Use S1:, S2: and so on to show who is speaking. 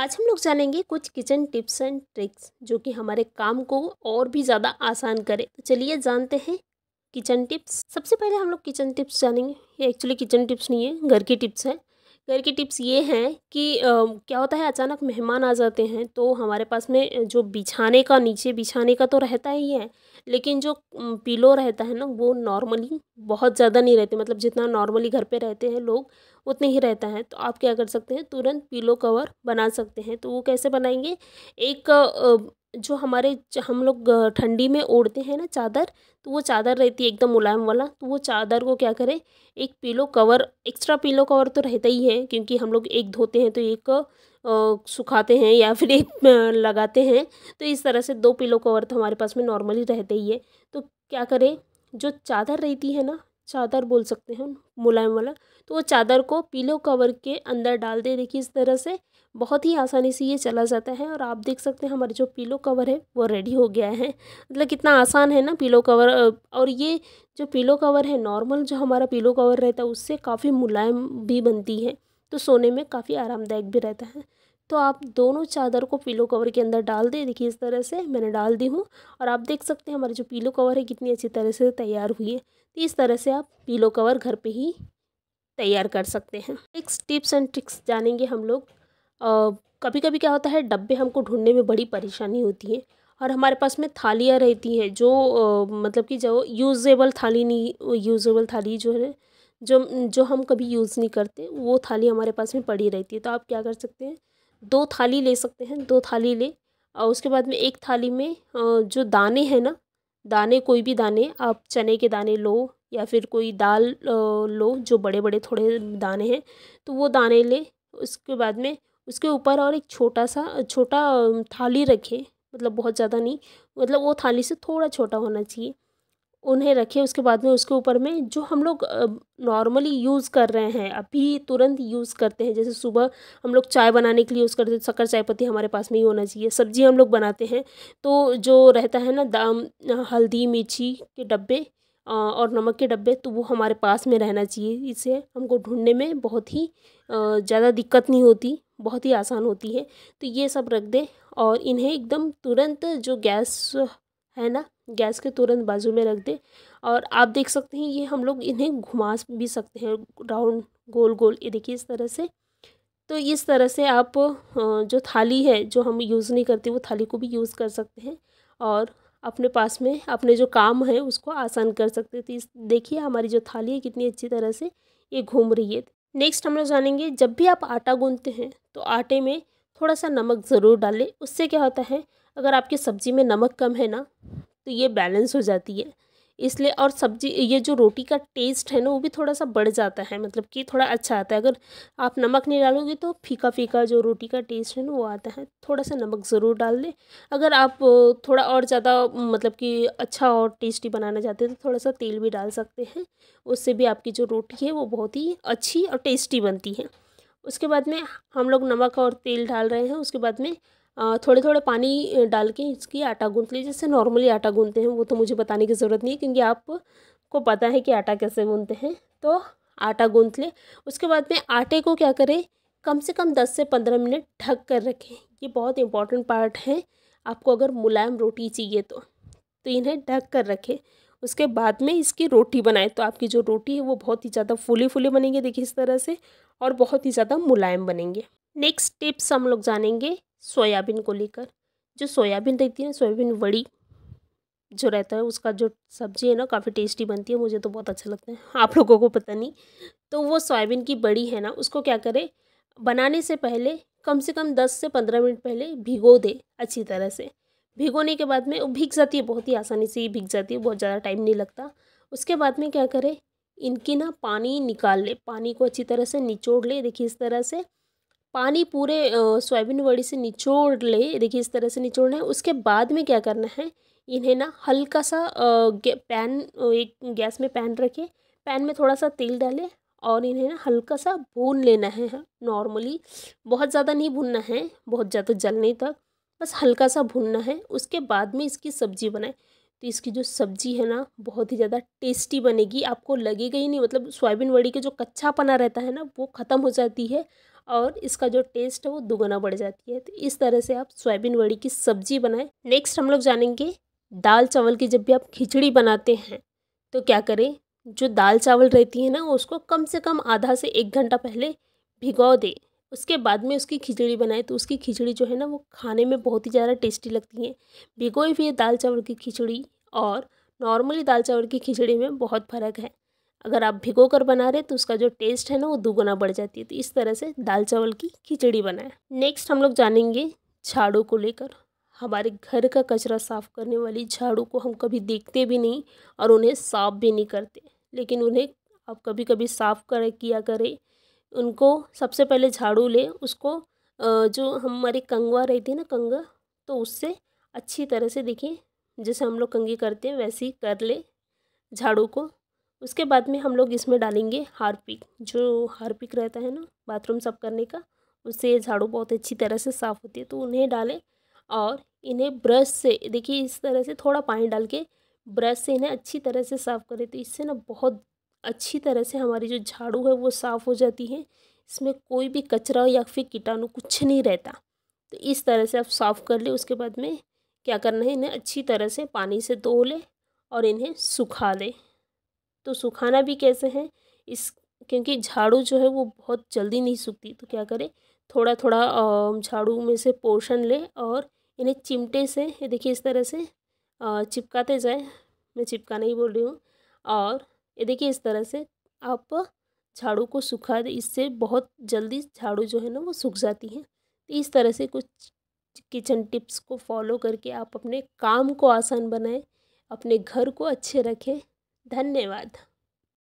S1: आज हम लोग जानेंगे कुछ किचन टिप्स एंड ट्रिक्स जो कि हमारे काम को और भी ज़्यादा आसान करे तो चलिए जानते हैं किचन टिप्स सबसे पहले हम लोग किचन टिप्स जानेंगे ये एक्चुअली किचन टिप्स नहीं है घर की टिप्स है घर की टिप्स ये हैं कि आ, क्या होता है अचानक मेहमान आ जाते हैं तो हमारे पास में जो बिछाने का नीचे बिछाने का तो रहता ही है लेकिन जो पिलो रहता है ना वो नॉर्मली बहुत ज़्यादा नहीं रहते मतलब जितना नॉर्मली घर पे रहते हैं लोग उतने ही रहता है तो आप क्या कर सकते हैं तुरंत पिलो कवर बना सकते हैं तो वो कैसे बनाएंगे एक जो हमारे हम लोग ठंडी में ओढ़ते हैं ना चादर तो वो चादर रहती है एकदम मुलायम वाला तो वो चादर को क्या करें एक pillow cover extra pillow cover तो रहता ही है क्योंकि हम लोग एक धोते हैं तो एक सुखाते हैं या फिर एक लगाते हैं तो इस तरह से दो पीलो कवर तो हमारे पास में नॉर्मली रहते ही है तो क्या करें जो चादर रहती है ना चादर बोल सकते हैं मुलायम वाला तो वो चादर को पीलो कवर के अंदर डाल दे देखिए इस तरह से बहुत ही आसानी से ये चला जाता है और आप देख सकते हैं हमारा जो पीलो कवर है वो रेडी हो गया है मतलब कितना आसान है ना पीलो कवर और ये जो पीलो कवर है नॉर्मल जो हमारा पीलो कवर रहता है उससे काफ़ी मुलायम भी बनती है तो सोने में काफ़ी आरामदायक भी रहता है तो आप दोनों चादर को पीलो कवर के अंदर डाल दें देखिए इस तरह से मैंने डाल दी हूँ और आप देख सकते हैं हमारे जो पीलो कवर है कितनी अच्छी तरह से तैयार हुई है तो इस तरह से आप पीलो कवर घर पर ही तैयार कर सकते हैं नेक्स्ट टिप्स एंड ट्रिक्स जानेंगे हम लोग कभी कभी क्या होता है डब्बे हमको ढूंढने में बड़ी परेशानी होती है और हमारे पास में थालियाँ रहती हैं जो आ, मतलब कि जो यूजेबल थाली नहीं यूजेबल थाली जो है जो जो हम कभी यूज़ नहीं करते वो थाली हमारे पास में पड़ी रहती है तो आप क्या कर सकते हैं दो थाली ले सकते हैं दो थाली ले और उसके बाद में एक थाली में जो दाने हैं ना दाने कोई भी दाने आप चने के दाने लो या फिर कोई दाल लो जो बड़े बड़े थोड़े दाने हैं तो वो दाने ले उसके बाद में उसके ऊपर और एक छोटा सा छोटा थाली रखें मतलब बहुत ज़्यादा नहीं मतलब वो थाली से थोड़ा छोटा होना चाहिए उन्हें रखें उसके बाद में उसके ऊपर में जो हम लोग नॉर्मली यूज़ कर रहे हैं अभी तुरंत यूज़ करते हैं जैसे सुबह हम लोग चाय बनाने के लिए यूज़ करते हैं शक्कर चाय पत्ती हमारे पास में ही होना चाहिए सब्जी हम लोग बनाते हैं तो जो रहता है ना दाम हल्दी मिर्ची के डब्बे और नमक के डब्बे तो वो हमारे पास में रहना चाहिए इससे हमको ढूंढने में बहुत ही ज़्यादा दिक्कत नहीं होती बहुत ही आसान होती है तो ये सब रख दें और इन्हें एकदम तुरंत जो गैस है ना गैस के तुरंत बाजू में रख दें और आप देख सकते हैं ये हम लोग इन्हें घुमा भी सकते हैं राउंड गोल गोल ये देखिए इस तरह से तो इस तरह से आप जो थाली है जो हम यूज़ नहीं करते वो थाली को भी यूज़ कर सकते हैं और अपने पास में अपने जो काम है उसको आसान कर सकते हैं तो इस देखिए हमारी जो थाली है कितनी अच्छी तरह से ये घूम रही है नेक्स्ट हम लोग जानेंगे जब भी आप आटा गूँधते हैं तो आटे में थोड़ा सा नमक ज़रूर डालें उससे क्या होता है अगर आपकी सब्ज़ी में नमक कम है ना तो ये बैलेंस हो जाती है इसलिए और सब्जी ये जो रोटी का टेस्ट है ना वो भी थोड़ा सा बढ़ जाता है मतलब कि थोड़ा अच्छा आता है अगर आप नमक नहीं डालोगे तो फीका फीका जो रोटी का टेस्ट है ना वो आता है थोड़ा सा नमक ज़रूर डाल दें अगर आप थोड़ा और ज़्यादा मतलब कि अच्छा और टेस्टी बनाना चाहते हैं तो थोड़ा सा तेल भी डाल सकते हैं उससे भी आपकी जो रोटी है वो बहुत ही अच्छी और टेस्टी बनती है उसके बाद में हम लोग नमक और तेल डाल रहे हैं उसके बाद में थोड़े थोड़े पानी डाल के इसकी आटा गूँथ लीजिए जैसे नॉर्मली आटा गूँधते हैं वो तो मुझे बताने की ज़रूरत नहीं है क्योंकि आपको पता है कि आटा कैसे गूँधते हैं तो आटा गूँथ लें उसके बाद में आटे को क्या करें कम से कम दस से पंद्रह मिनट ढक कर रखें ये बहुत इंपॉर्टेंट पार्ट है आपको अगर मुलायम रोटी चाहिए तो तो इन्हें ढक कर रखें उसके बाद में इसकी रोटी बनाएं तो आपकी जो रोटी है वो बहुत ही ज़्यादा फूली फूली बनेंगे देखिए इस तरह से और बहुत ही ज़्यादा मुलायम बनेंगे नेक्स्ट टिप्स हम लोग जानेंगे सोयाबीन को लेकर जो सोयाबीन रहती है सोयाबीन वड़ी जो रहता है उसका जो सब्जी है ना काफ़ी टेस्टी बनती है मुझे तो बहुत अच्छा लगता है आप लोगों को पता नहीं तो वो सोयाबीन की बड़ी है ना उसको क्या करें बनाने से पहले कम से कम दस से पंद्रह मिनट पहले भिगो दे अच्छी तरह से भिगोने के बाद में वो भीग जाती है बहुत ही आसानी से ही भीग जाती है बहुत ज़्यादा टाइम नहीं लगता उसके बाद में क्या करें इनकी ना पानी निकाल ले पानी को अच्छी तरह से निचोड़ ले देखिए इस तरह से पानी पूरे सोयाबीन वड़ी से निचोड़ ले देखिए इस तरह से निचोड़ना है उसके बाद में क्या करना है इन्हें ना हल्का सा पैन एक गैस में पैन रखे पैन में थोड़ा सा तेल डालें और इन्हें ना हल्का सा भून लेना है नॉर्मली बहुत ज़्यादा नहीं भूनना है बहुत ज़्यादा जलने तक बस हल्का सा भूनना है उसके बाद में इसकी सब्ज़ी बनाए तो इसकी जो सब्ज़ी है ना बहुत ही ज़्यादा टेस्टी बनेगी आपको लगेगा ही नहीं मतलब सोयाबीन वड़ी के जो पना रहता है ना वो ख़त्म हो जाती है और इसका जो टेस्ट है वो दुगना बढ़ जाती है तो इस तरह से आप सोयाबीन वड़ी की सब्जी बनाएं नेक्स्ट हम लोग जानेंगे दाल चावल की जब भी आप खिचड़ी बनाते हैं तो क्या करें जो दाल चावल रहती है ना उसको कम से कम आधा से एक घंटा पहले भिगो दे उसके बाद में उसकी खिचड़ी बनाए तो उसकी खिचड़ी जो है ना वो खाने में बहुत ही ज़्यादा टेस्टी लगती है भिगोई हुई दाल चावल की खिचड़ी और नॉर्मली दाल चावल की खिचड़ी में बहुत फ़र्क है अगर आप भिगो कर बना रहे तो उसका जो टेस्ट है ना वो दोगुना बढ़ जाती है तो इस तरह से दाल चावल की खिचड़ी बनाए नेक्स्ट हम लोग जानेंगे झाड़ू को लेकर हमारे घर का कचरा साफ़ करने वाली झाड़ू को हम कभी देखते भी नहीं और उन्हें साफ भी नहीं करते लेकिन उन्हें आप कभी कभी साफ़ कर किया करें उनको सबसे पहले झाड़ू ले उसको जो हमारी कंगवा रहती है ना कंगा तो उससे अच्छी तरह से देखें जैसे हम लोग कंगी करते हैं वैसे ही कर ले झाड़ू को उसके बाद में हम लोग इसमें डालेंगे हारपिक जो हारपिक रहता है ना बाथरूम साफ करने का उससे झाड़ू बहुत अच्छी तरह से साफ़ होती है तो उन्हें डालें और इन्हें ब्रश से देखिए इस तरह से थोड़ा पानी डाल के ब्रश से इन्हें अच्छी तरह से साफ़ करें तो इससे ना बहुत अच्छी तरह से हमारी जो झाड़ू है वो साफ़ हो जाती है इसमें कोई भी कचरा या फिर कीटाणु कुछ नहीं रहता तो इस तरह से आप साफ़ कर ले उसके बाद में क्या करना है इन्हें अच्छी तरह से पानी से धो लें और इन्हें सुखा लें तो सुखाना भी कैसे है इस क्योंकि झाड़ू जो है वो बहुत जल्दी नहीं सूखती तो क्या करें थोड़ा थोड़ा झाड़ू में से पोर्शन ले और इन्हें चिमटे से ये देखिए इस तरह से चिपकाते जाए मैं चिपकाना ही बोल रही हूँ और ये देखिए इस तरह से आप झाड़ू को सुखा दे इससे बहुत जल्दी झाड़ू जो है ना वो सूख जाती है तो इस तरह से कुछ किचन टिप्स को फॉलो करके आप अपने काम को आसान बनाएं अपने घर को अच्छे रखें धन्यवाद